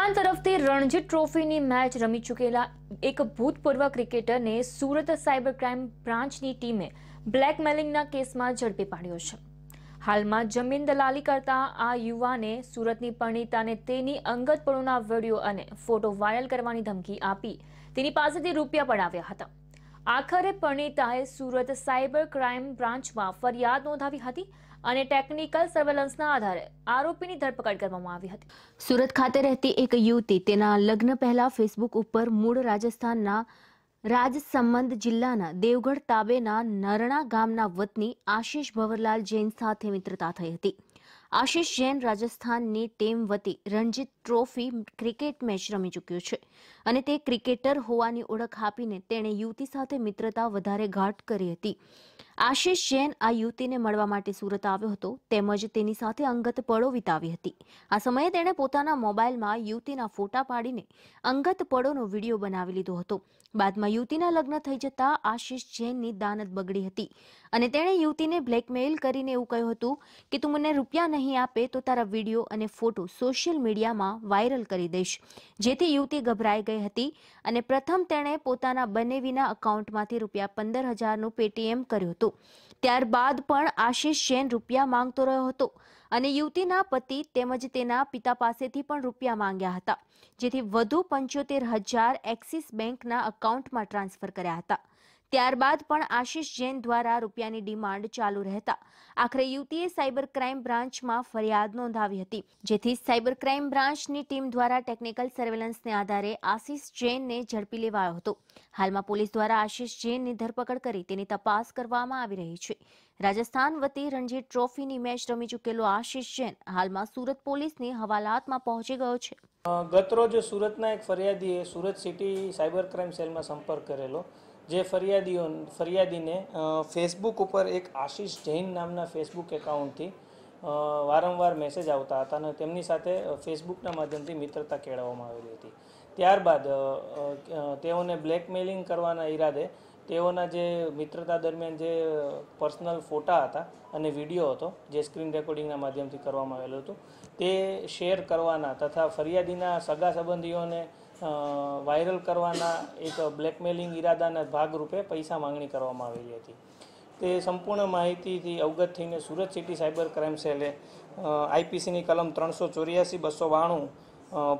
પાકિસ્તાન તરફથી રણજી ટ્રોફીની મેચ રમી ચૂકેલા એક ભૂતપૂર્વ ક્રિકેટરને સુરત સાયબર ક્રાઇમ બ્રાન્ચની ટીમે બ્લેકમેલિંગના કેસમાં ઝડપી પાડ્યો છે હાલમાં જમીન દલાલી કરતા આ યુવાને સુરતની પરિણીતાને તેની અંગત પળોના વિડીયો અને ફોટો વાયરલ કરવાની ધમકી આપી તેની પાસેથી રૂપિયા પડાવ્યા હતા આખરે પરણિતાએ સુરત સાયબર ક્રાઇમ બ્રાન્ચમાં ફરિયાદ નોંધાવી હતી અને ટેકનિકલ સર્વેલન્સના આધારે આરોપીની ધરપકડ કરવામાં આવી હતી સુરત ખાતે રહેતી એક યુવતી તેના લગ્ન પહેલા ફેસબુક ઉપર મૂળ રાજસ્થાનના રાજસંબંધ જિલ્લાના દેવગઢ તાબેના નરણા ગામના વતની આશિષ ભવરલાલ જૈન સાથે મિત્રતા થઈ હતી આશિષ જૈન રાજસ્થાનની ટીમ વતી રણજીત ટ્રોફી ક્રિકેટ મેચ રમી ચૂક્યો છે અને તે ક્રિકેટર હોવાની ઓળખ આપીને તેણે યુવતી સાથે મિત્રતા વધારે ઘાટ કરી હતી આશિષ જૈન આ યુવતીને મળવા માટે સુરત આવ્યો હતો તેમજ તેની સાથે અંગત પળો વિતાવી હતી આ સમયે તેણે પોતાના મોબાઈલમાં યુવતીના ફોટા પાડીને અંગત પળોનો વિડીયો બનાવી લીધો હતો બાદમાં યુવતીના લગ્ન થઈ જતા આશિષ જૈનની દાનત બગડી હતી અને તેણે યુવતીને બ્લેકમેઇલ કરીને એવું કહ્યું હતું કે તું મને રૂપિયા નહીં આપે તો તારા વિડીયો અને ફોટો સોશિયલ મીડિયામાં વાયરલ કરી દઈશ જેથી યુવતી ગભરાઈ ગઈ હતી અને પ્રથમ તેણે પોતાના બને વિના અકાઉન્ટમાંથી રૂપિયા પંદર હજારનું પેટીએમ કર્યું હતું ત્યારબાદ પણ આશિષ જૈન રૂપિયા માંગતો રહ્યો હતો અને યુવતીના પતિ તેમજ તેના પિતા પાસેથી પણ રૂપિયા માંગ્યા હતા જેથી વધુ પંચોતેર હજાર એક્સિસ બેંકના અકાઉન્ટમાં ટ્રાન્સફર કર્યા હતા ત્યારબાદ પણ આશિષ જૈન દ્વારા રૂપિયાની ડિમાન્ડ ચાલુ રહેતા આખરે યુવતીએ સાયબર ક્રાઇમ બ્રાન્ચમાં ફરિયાદ નોંધાવી હતી જેથી સાયબર ક્રાઇમ બ્રાન્ચની ટીમ દ્વારા ટેકનિકલ સર્વેલન્સને આધારે આશિષ જૈનને ઝડપી લેવાયો હતો હાલમાં પોલીસ દ્વારા આશિષ જૈનની ધરપકડ કરી તેની તપાસ કરવામાં આવી રહી છે રાજસ્થાન વતી રણજી ટ્રોફીની મેચ રમી ચૂકેલો આશિષ જૈન હાલમાં સુરત પોલીસની હવાલાતમાં પહોંચી ગયો છે ગતરોજ સુરતના એક ફરિયાદીએ સુરત સિટી સાયબર ક્રાઇમ સેલમાં સંપર્ક કરેલો જે ફરિયાદીઓ ફરિયાદીને ફેસબુક ઉપર એક આશીષ જૈન નામના ફેસબુક એકાઉન્ટથી વારંવાર મેસેજ આવતા હતા અને તેમની સાથે ફેસબુકના માધ્યમથી મિત્રતા કેળવવામાં આવેલી હતી ત્યારબાદ તેઓને બ્લેકમેલિંગ કરવાના ઈરાદે તેઓના જે મિત્રતા દરમિયાન જે પર્સનલ ફોટા હતા અને વિડીયો હતો જે સ્ક્રીન રેકોર્ડિંગના માધ્યમથી કરવામાં આવેલું હતું તે શેર કરવાના તથા ફરિયાદીના સગા સંબંધીઓને વાયરલ કરવાના એક બ્લેકમેલિંગ ઈરાદાના ભાગરૂપે પૈસા માંગણી કરવામાં આવેલી હતી તે સંપૂર્ણ માહિતીથી અવગત થઈને સુરત સિટી સાયબર ક્રાઇમ સેલે આઈપીસીની કલમ ત્રણસો ચોર્યાસી બસો બાણું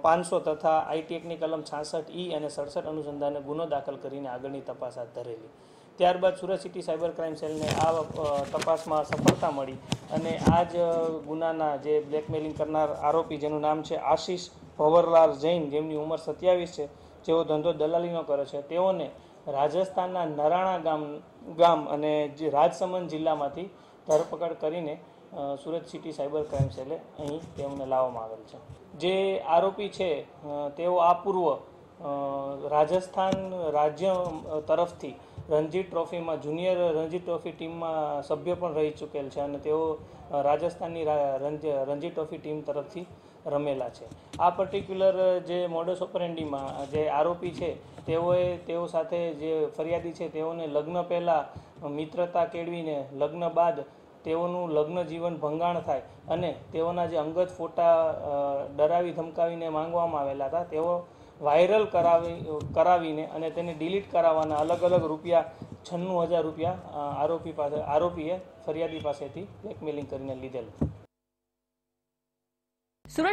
પાંચસો તથા આઈટીએકની કલમ છાસઠ ઈ e અને સડસઠ અનુસંધાને ગુનો દાખલ કરીને આગળની તપાસ હાથ ધરેલી ત્યારબાદ સુરત સિટી સાયબર ક્રાઇમ સેલને આ તપાસમાં સફળતા મળી અને આ જ ગુનાના જે બ્લેકમેલિંગ કરનાર આરોપી જેનું નામ છે આશિષ ભંવરલાલ જૈન જેમની ઉંમર સત્યાવીસ છે જેઓ ધંધો દલાલીનો કરે છે તેઓને રાજસ્થાનના નરાણા ગામ ગામ અને રાજસમંદ જિલ્લામાંથી ધરપકડ કરીને સુરત સિટી સાયબર ક્રાઇમ સેલે અહીં તેમને લાવવામાં આવેલ છે જે આરોપી છે તેઓ આ પૂર્વ રાજસ્થાન રાજ્ય તરફથી રણજી ટ્રોફીમાં જુનિયર રણજી ટ્રોફી ટીમમાં સભ્ય પણ રહી ચૂકેલ છે અને તેઓ રાજસ્થાનની રણજી ટ્રોફી ટીમ તરફથી રમેલા છે આ પર્ટિક્યુલર જે મોડસ ઓપરેન્ડીમાં જે આરોપી છે તેઓએ તેઓ સાથે જે ફરિયાદી છે તેઓને લગ્ન પહેલાં મિત્રતા કેળવીને લગ્ન બાદ તેઓનું લગ્ન જીવન ભંગાણ થાય અને તેઓના જે અંગત ફોટા ડરાવી ધમકાવીને માંગવામાં આવેલા હતા તેઓ વાયરલ કરાવી કરાવીને અને તેને ડિલીટ કરાવવાના અલગ અલગ રૂપિયા છન્નું હજાર રૂપિયા આરોપી પાસે આરોપીએ ફરિયાદી પાસેથી બ્લેકમેલિંગ કરીને લીધેલ Sıra